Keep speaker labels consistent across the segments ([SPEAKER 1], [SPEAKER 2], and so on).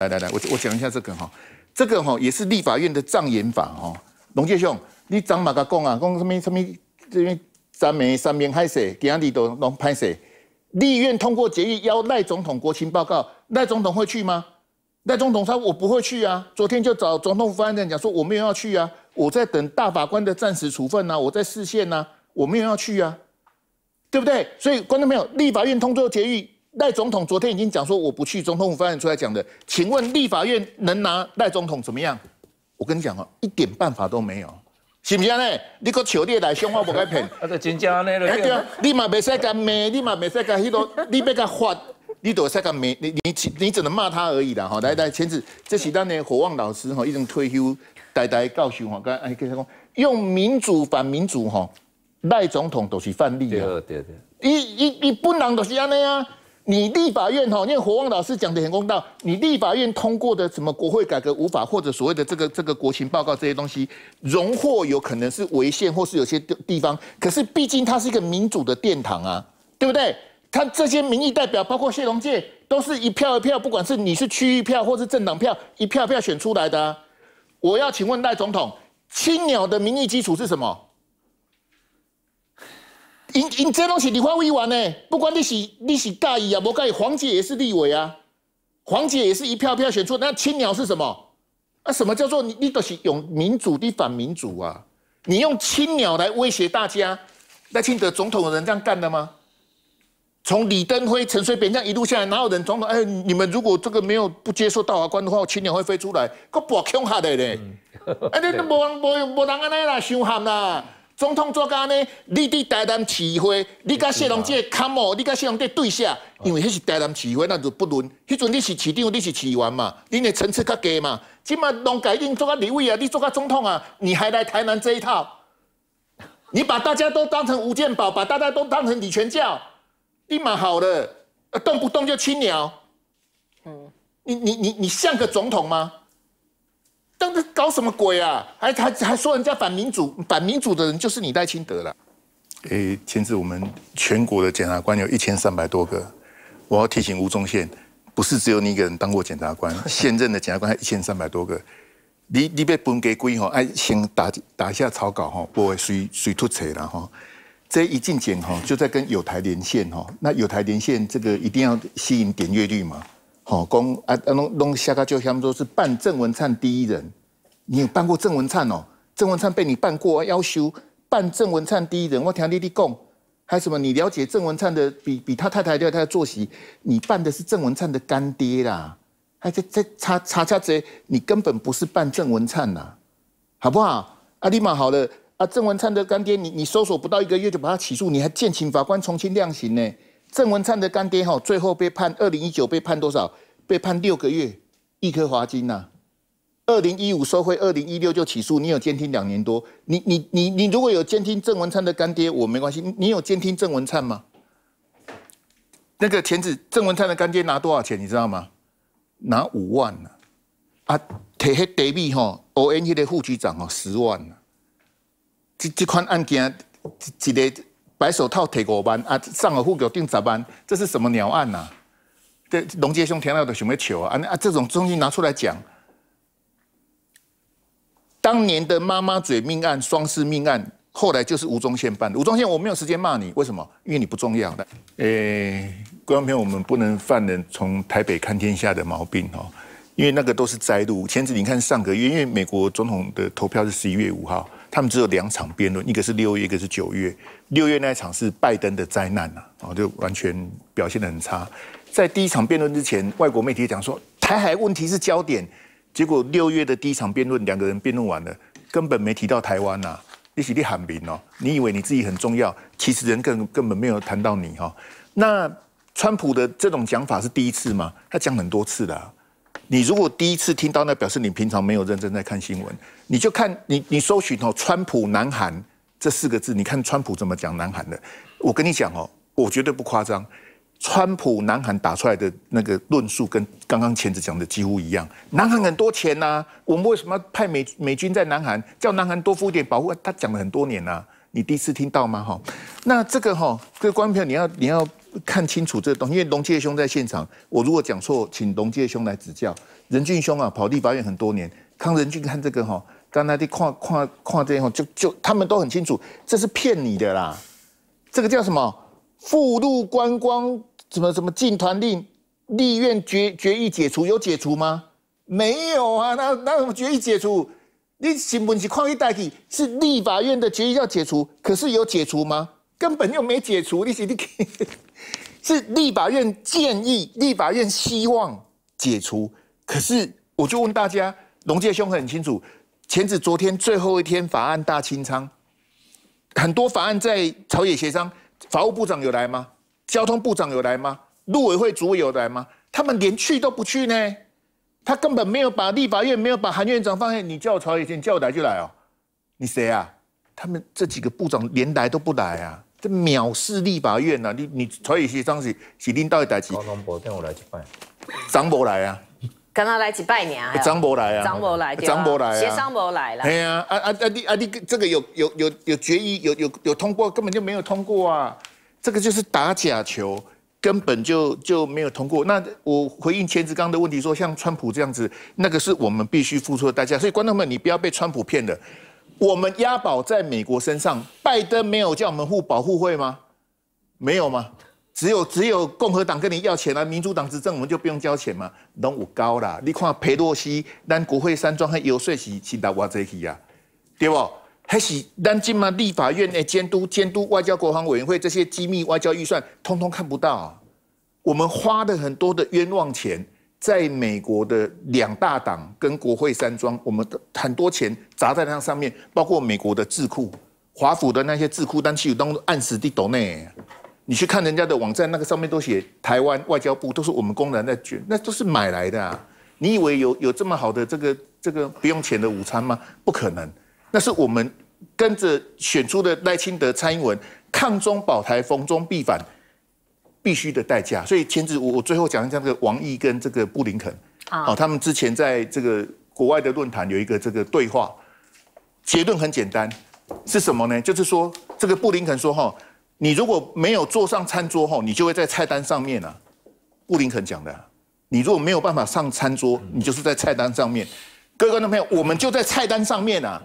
[SPEAKER 1] 来来来，我我讲一下这个哈，这个哈也是立法院的障眼法哈。龙介兄，你长马甲讲啊，讲什么什么这边咱们上面害谁？给阿弟都都拍谁？立院通过决议邀赖总统国情报告，赖总统会去吗？赖总统说：“我不会去啊。”昨天就找总统府发言人讲说：“我没有要去啊，我在等大法官的暂时处分呢，我在视线呢，我没有要去啊，对不对？”所以观众朋友，立法院通过决议。赖总统昨天已经讲说我不去。总统府发言出来讲的，请问立法院能拿赖总统怎么样？我跟你讲哦，一点办法都没有，是不是呢？你个笑你来，凶我不该骗。啊，就真正安尼了。哎，对啊，你嘛袂使讲骂，你嘛袂使讲迄多，你别讲发，你都袂使讲骂，你你你只能骂他而已啦。哈，来来，前子，这是当年火旺老师吼，已经退休呆呆告诉我讲哎，跟他说用民主反民主吼，赖总统都是范例啊，对对对，伊伊伊本人都是安尼啊。你立法院哈，因为火旺老师讲的很公道，你立法院通过的什么国会改革无法，或者所谓的这个这个国情报告这些东西，荣获有可能是违宪，或是有些地方，可是毕竟它是一个民主的殿堂啊，对不对？他这些民意代表，包括谢龙介，都是一票一票，不管是你是区域票或是政党票，一票票选出来的。我要请问赖总统，青鸟的民意基础是什么？你这东西你发委完呢，不管你是你是介意啊，无介意，黄姐也是立委啊，黄姐也是一票票选出，那青鸟是什么？啊，什么叫做你你都是用民主的反民主啊？你用青鸟来威胁大家，那请得总统的人这样干的吗？从李登辉、陈水扁这样一路下来，哪有人总统？哎，你们如果这个没有不接受大法官的话，青鸟会飞出来，够把恐吓的嘞，哎，你你无当无无人安尼啦，想喊啦。总统做家呢，你伫台南市会，你甲谢龙记砍哦，你甲谢龙记对下，因为迄是台南市会，那就不论。迄阵你是市长，你是市员嘛，恁的层次较低嘛，即嘛龙改定做个李伟啊，你做个总统啊，你还来台南这一套？你把大家都当成吴建宝，把大家都当成李全教，立马好了，呃，动不动就青鸟，嗯，你你你你像个总统吗？当时搞什么鬼啊？还还还说人家反民主，反民主的人就是你戴清德了。诶，前次我们全国的检察官有一千三百多个。我要提醒吴宗宪，不是只有你一个人当过检察官，现任的检察官还一千三百多个。你你被分给归吼，哎，先打打一下草稿吼，不会谁谁土扯了吼。这一进检吼，就在跟有台连线吼，那有台连线这个一定要吸引点阅率吗？好，讲啊啊，弄弄，下个就想多，是扮郑文灿第一人，你有扮过郑文灿哦？郑文灿被你扮过，要求扮郑文灿第一人，我听条地讲，还什么？你了解郑文灿的比比他太太的他的作息？你扮的是郑文灿的干爹啦？还在在查查查这？你根本不是扮郑文灿呐，好不好？啊立马好了啊！郑文灿的干爹，你你搜索不到一个月就把他起诉，你还见请法官重新量刑呢？郑文灿的干爹哈，最后被判二零一九被判多少？被判六个月，一颗罚金呐。二零一五收回，二零一六就起诉。你有监听两年多？你你你你如果有监听郑文灿的干爹，我没关系。你有监听郑文灿吗？那个田子，郑文灿的干爹拿多少钱，你知道吗？拿五万呐。啊，提黑德米哈，O N T 的副局长哦，十万呐。这这款案件一个。白手套铁狗班啊，上了户口定杂班，这是什么鸟案呐？这龙杰兄听到的什么球啊？啊这种东西拿出来讲，当年的妈妈嘴命案、双尸命案，后来就是吴宗宪办的。吴宗宪，我没有时间骂你，为什么？因为你不重要。诶，众朋友，我们不能犯人从台北看天下的毛病哦，因为那个都是栽度。前阵你看上个月，因为美国总统的投票是十一月五号。他们只有两场辩论，一个是六月，一个是九月。六月那一场是拜登的灾难呐，哦，就完全表现得很差。在第一场辩论之前，外国媒体讲说台海问题是焦点，结果六月的第一场辩论，两个人辩论完了，根本没提到台湾呐。你喜力喊兵哦，你以为你自己很重要？其实人根根本没有谈到你哈。那川普的这种讲法是第一次吗？他讲很多次的。你如果第一次听到，那表示你平常没有认真在看新闻，你就看你你搜寻哦“川普南韩”这四个字，你看川普怎么讲南韩的。我跟你讲哦，我绝对不夸张，川普南韩打出来的那个论述，跟刚刚前子讲的几乎一样。南韩很多钱呐，我们为什么要派美美军在南韩？叫南韩多付点保护。他讲了很多年呐，你第一次听到吗？哈，那这个哈，这官票你要你要。看清楚这个东，因为龙介兄在现场，我如果讲错，请龙介兄来指教。任俊兄啊，跑立法院很多年，康仁俊看这个哈，刚才的跨跨跨电后，就就他们都很清楚，这是骗你的啦。这个叫什么？附录观光？什么什么禁团令？立院决决议解除有解除吗？没有啊，那那什么决议解除？你新闻是矿议代替，是立法院的决议要解除，可是有解除吗？根本就没解除，你息你给 是立法院建议，立法院希望解除，可是我就问大家，龙介兄很清楚，前子昨天最后一天法案大清仓，很多法案在朝野协商，法务部长有来吗？交通部长有来吗？陆委会主委有来吗？他们连去都不去呢？他根本没有把立法院没有把韩院长放在你叫朝野你叫来就来哦，你谁啊？他们这几个部长连来都不来啊？这藐视立法院呐！你你蔡依熙当时是领导的代志。交通部跟我来拜。张博来啊。跟他来
[SPEAKER 2] 去拜年啊。张博来啊。张博来。张博来。协商博来了。哎
[SPEAKER 1] 呀，啊啊啊！你啊你这个有有有有决议，有有有通过，根本就没有通过啊！这个就是打假球，根本就就没有通过。那我回应钱志刚的问题说，像川普这样子，那个是我们必须付出的代价，所以观众们，你不要被川普骗了。我们押宝在美国身上，拜登没有叫我们付保护费吗？没有吗？只有只有共和党跟你要钱了，民主党执政我们就不用交钱吗？拢有高啦！你看佩洛西咱国会山庄和游说是是他我这去呀，对不？还是咱今嘛，立法院的监督，监督外交国防委员会这些机密外交预算，通通看不到，我们花的很多的冤枉钱。在美国的两大党跟国会山庄，我们的很多钱砸在那上面，包括美国的智库、华府的那些智库，都是当做按时地抖内。你去看人家的网站，那个上面都写台湾外交部都是我们工人在捐，那都是买来的。你以为有有这么好的这个这个不用钱的午餐吗？不可能，那是我们跟着选出的赖清德、蔡英文，抗中保台，逢中必反。必须的代价，所以牵制我。我最后讲一下这个王毅跟这个布林肯啊，哦，他们之前在这个国外的论坛有一个这个对话，结论很简单，是什么呢？就是说这个布林肯说哈，你如果没有坐上餐桌哈，你就会在菜单上面啊。布林肯讲的，你如果没有办法上餐桌，你就是在菜单上面。各位观众朋友，我们就在菜单上面啊。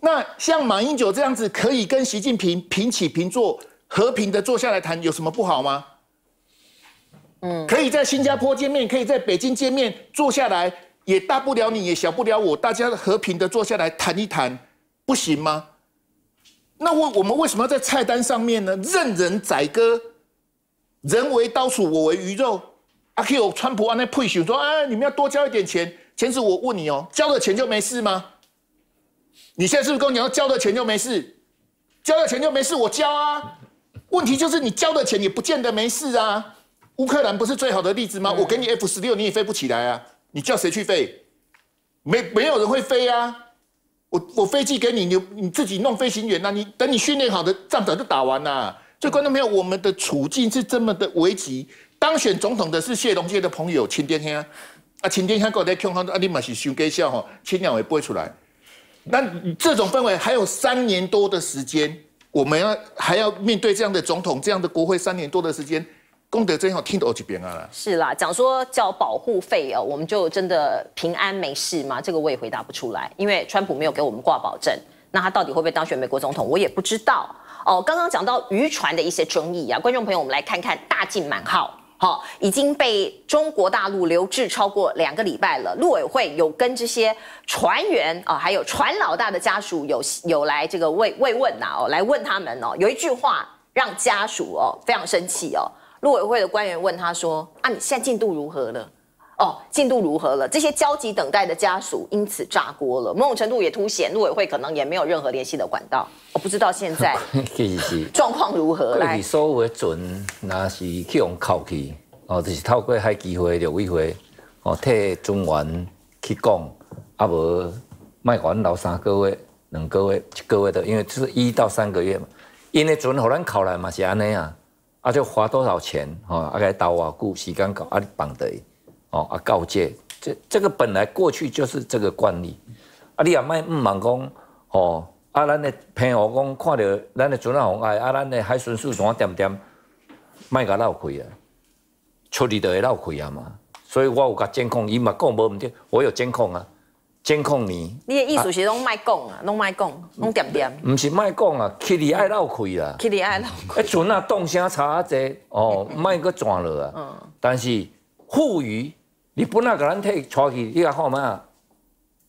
[SPEAKER 1] 那像马英九这样子，可以跟习近平平起平坐。和平的坐下来谈有什么不好吗？嗯，可以在新加坡见面，可以在北京见面，坐下来也大不了，你也小不了我，大家和平的坐下来谈一谈，不行吗？那我我们为什么要在菜单上面呢？任人宰割，人为刀俎，我为鱼肉。阿 Q、川普啊，那配许说啊，你们要多交一点钱。前是我问你哦，交了钱就没事吗？你现在是不是跟你要交了钱就没事？交了钱就没事，我交啊。问题就是你交的钱也不见得没事啊。乌克兰不是最好的例子吗？我给你 F 十六你也飞不起来啊。你叫谁去飞？没没有人会飞啊。我我飞机给你，你你自己弄飞行员呐。你等你训练好的，仗早就打完了。所以观众朋友，我们的处境是这么的危急。当选总统的是谢龙介的朋友秦天香啊，秦天香搞在 Q 空啊，你嘛是收给笑吼，菜鸟也播出来。那这种氛围还有三年多的时间。我们要还要面对这样的总统，这样的国会三年多的时间，功德真好听到几遍啊！是
[SPEAKER 2] 啦，讲说交保护费哦，我们就真的平安没事吗？这个我也回答不出来，因为川普没有给我们挂保证。那他到底会不会当选美国总统，我也不知道哦。刚刚讲到渔船的一些争议啊，观众朋友，我们来看看大靖满号。好，已经被中国大陆留置超过两个礼拜了。陆委会有跟这些船员啊，还有船老大的家属有有来这个慰慰问呐，哦，来问他们哦。有一句话让家属哦非常生气哦。陆委会的官员问他说：“啊，你现在进度如何了？”哦，进度如何了？这些焦急等待的家属因此炸锅了，某种程度也凸显路委会可能也没有任何联系的管道。我不知道现在 状况如何。你收我船，那是去用靠去，哦，就是透过海基会、路委会，哦替专员去讲，啊无卖管留三个月、两个月、一个月的，因为就是一到三个月嘛。因为船互咱靠来嘛是安尼啊，啊就花多少钱，哦，啊该倒啊锯，时间搞啊你放伫。哦啊告诫，这这个本来过去就是这个惯例，啊你也卖唔盲讲哦，啊咱的朋友讲看到咱的船啊红哎，啊咱的海巡署怎啊点点，卖个闹开啊，出去就会闹开啊嘛，所以我有甲监控，伊嘛讲无唔对，我有监控啊，监控你。你的意思是拢卖讲啊，拢卖讲，拢点点。唔是卖讲啊，去你爱闹开啊，去你爱闹开。哎，船啊动声差啊济，哦卖个 转了啊，但是富余你本来甲咱体出去，你也看嘛，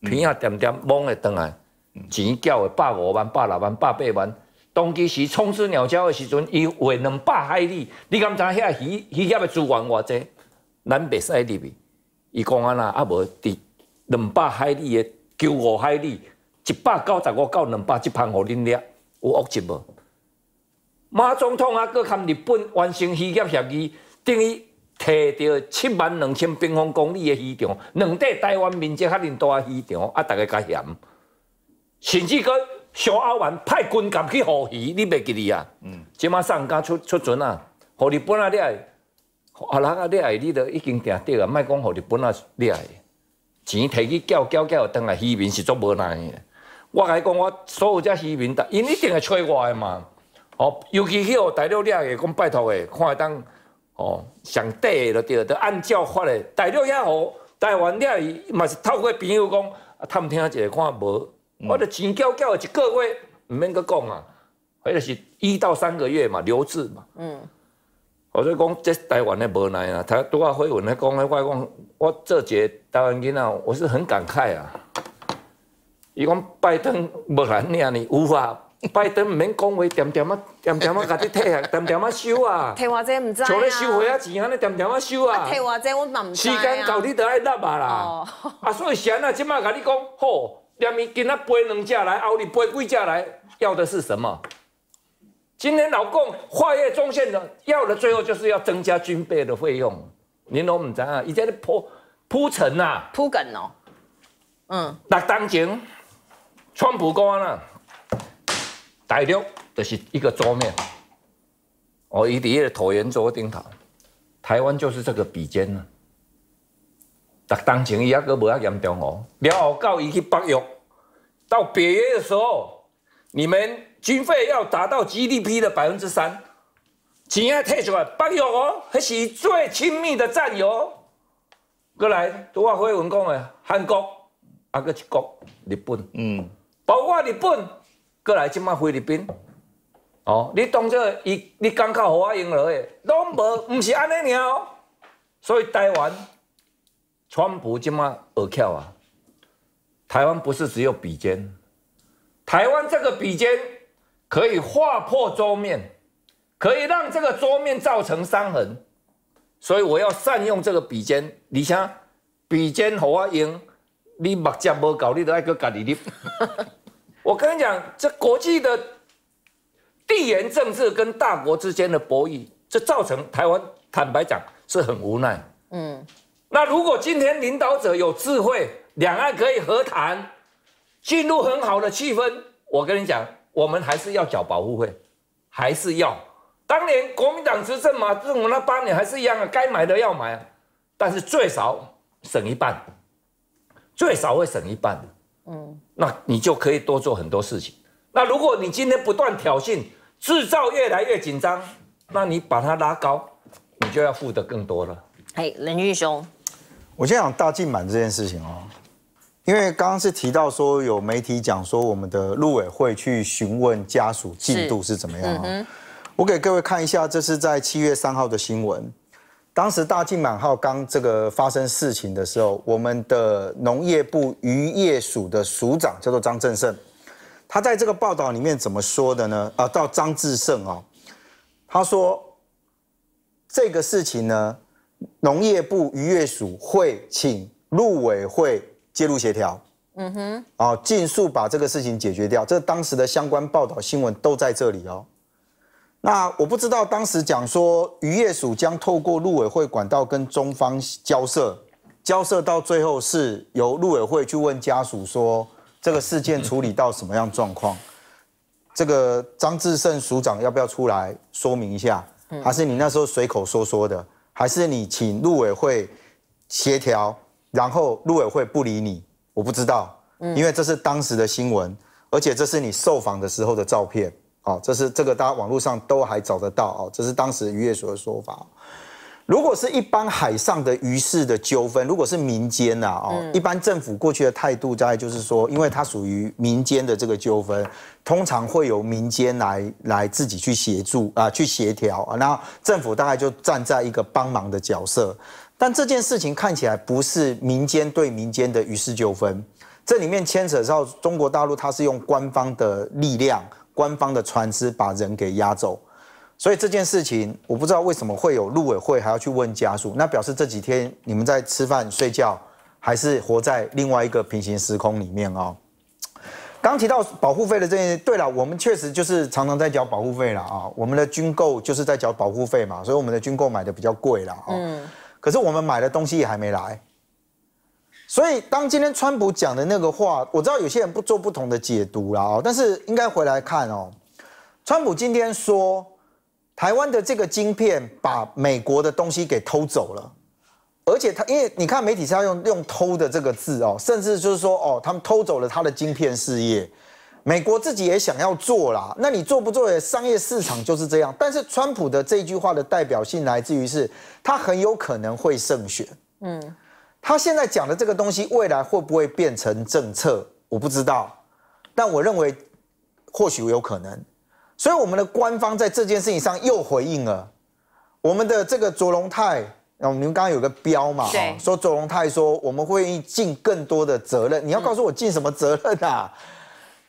[SPEAKER 2] 偏啊点点，懵诶，转来，钱缴诶百五万、百六万、百八万。当其时冲刺鸟巢诶时阵，伊诶两百海里，你敢知遐鱼？鱼遐诶资源偌济？咱袂使入去。伊讲啊啦，啊无伫两百海里诶，九五海里，一百九十五到两百，一棚互恁掠，有恶习无？马总统啊，佮日本完成渔业协议，等于。摕到七万两千平方公里的渔场，两块台湾面积较恁大，渔场啊，大家较嫌，甚至搁上阿湾派军舰去护渔，你袂记哩啊？嗯，即马上唔敢出出船啊，护日本阿哩，阿人阿哩，你都已经定掉个，莫讲护日本阿的，钱摕去缴缴叫，当下渔民是足无奈的。我甲你讲，我所有只渔民，因一定会催我个嘛，哦，尤其去大陆哩个，讲拜托个，看会当。哦，上短的就对，都按照发的。大陆遐好，台湾遐，嘛是透过朋友讲，啊，探听一下看无。我的钱交交一个月，毋免阁讲啊，或者是一到三个月嘛，留置嘛。嗯。我就讲，这台湾的无奈啊，他拄啊辉文咧讲咧，我讲我这节台湾囡仔，我是很感慨啊。伊讲拜登无奈你安尼无法。拜登毋免讲话，点点啊，点点啊，甲你退啊，点点啊收啊。退偌者毋知像咧收回仔钱，安尼点点啊收啊。退华者我毋知时间到你著爱那啊啦？啊，所以谁啊，即摆甲你讲，吼，今仔背两只来，后日背几只来，要的是什么？今天老共化越中线的，要的最后就是要增加军备的费用。您拢毋知啊？伊前咧铺铺陈啊，铺梗哦。嗯。六当前，川普讲啊大陆就是一个桌面，哦，伊伫个椭圆桌顶头，台湾就是这个比尖啊。但当前伊还阁未遐严重哦，了后到伊去北约，到北约的时候，你们军费要达到 GDP 的百分之三，钱还退出来，北约哦，迄是最亲密的战友。过来，拄啊，辉，文讲的韩国，阿个一国日本，嗯，包括日本。过来即马菲律宾，哦，你当作伊，你刚靠我用落诶，拢无，唔是安尼样，所以台湾川普即马耳巧啊！台湾不是只有笔尖，台湾这个笔尖可以划破桌面，可以让这个桌面造成伤痕，所以我要善用这个笔尖。你想，笔尖好我用，你目尖无够，你都爱搁家己立。我跟你讲，这国际的地缘政治跟大国之间的博弈，这造成台湾坦白讲是很无奈。嗯，那如果今天领导者有智慧，两岸可以和谈，进入很好的气氛，我跟你讲，我们还是要缴保护费，还是要。当年国民党执政嘛，政府那八年还是一样啊，该买的要买，但是最少省一半，最少会省一半的。嗯，那你就可以多做很多事情。那如果你今天不断挑衅，制造越来越紧张，那你把它拉高，你就要付得更多了。哎，冷玉兄，我先讲大浸满这
[SPEAKER 3] 件事情哦，因为刚刚是提到说有媒体讲说我们的陆委会去询问家属进度是怎么样我给各位看一下，这是在七月三号的新闻。当时大靖满号刚这个发生事情的时候，我们的农业部渔业署的署长叫做张正胜，他在这个报道里面怎么说的呢？啊，到张志胜哦，他说这个事情呢，农业部渔业署会请陆委会介入协调，嗯哼，哦，尽速把这个事情解决掉。这当时的相关报道新闻都在这里哦。那我不知道，当时讲说渔业署将透过陆委会管道跟中方交涉，交涉到最后是由陆委会去问家属说这个事件处理到什么样状况，这个张志胜署长要不要出来说明一下，还是你那时候随口说说的，还是你请陆委会协调，然后陆委会不理你，我不知道，因为这是当时的新闻，而且这是你受访的时候的照片。哦，这是这个，大家网络上都还找得到哦。这是当时渔业所的说法。如果是一般海上的鱼事的纠纷，如果是民间啊，哦，一般政府过去的态度在就是说，因为它属于民间的这个纠纷，通常会有民间来来自己去协助啊，去协调啊。那政府大概就站在一个帮忙的角色。但这件事情看起来不是民间对民间的鱼事纠纷，这里面牵扯到中国大陆，它是用官方的力量。官方的船只把人给押走，所以这件事情我不知道为什么会有陆委会还要去问家属，那表示这几天你们在吃饭睡觉，还是活在另外一个平行时空里面哦。刚提到保护费的这件，对了，我们确实就是常常在交保护费了啊，我们的军购就是在交保护费嘛，所以我们的军购买的比较贵了啊。嗯，可是我们买的东西也还没来。所以，当今天川普讲的那个话，我知道有些人不做不同的解读啦，但是应该回来看哦，川普今天说，台湾的这个晶片把美国的东西给偷走了，而且他因为你看媒体是用用“偷”的这个字哦，甚至就是说哦，他们偷走了他的晶片事业，美国自己也想要做啦，那你做不做商业市场就是这样。但是川普的这句话的代表性来自于是他很有可能会胜选，嗯。他现在讲的这个东西，未来会不会变成政策？我不知道，但我认为或许有可能。所以我们的官方在这件事情上又回应了，我们的这个卓龙泰，哦，你们刚刚有个标嘛，说卓龙泰说我们会尽更多的责任。你要告诉我尽什么责任啊？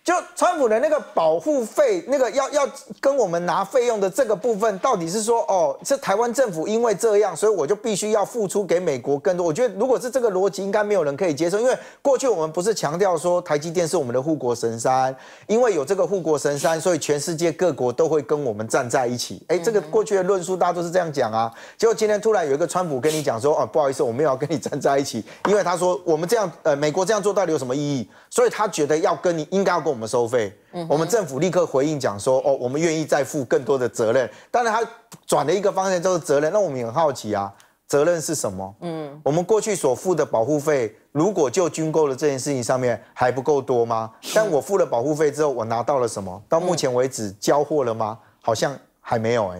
[SPEAKER 3] 就川普的那个保护费，那个要要跟我们拿费用的这个部分，到底是说哦，这台湾政府因为这样，所以我就必须要付出给美国更多。我觉得如果是这个逻辑，应该没有人可以接受，因为过去我们不是强调说台积电是我们的护国神山，因为有这个护国神山，所以全世界各国都会跟我们站在一起。哎，这个过去的论述大家都是这样讲啊。结果今天突然有一个川普跟你讲说，哦，不好意思，我没有要跟你站在一起，因为他说我们这样，呃，美国这样做到底有什么意义？所以他觉得要跟你应该要跟。我怎么收费？嗯，我们政府立刻回应讲说，哦，我们愿意再负更多的责任。当然，他转了一个方向，就是责任，那我们很好奇啊，责任是什么？嗯，我们过去所付的保护费，如果就军购的这件事情上面还不够多吗？但我付了保护费之后，我拿到了什么？到目前为止交货了吗？好像还没有，哎。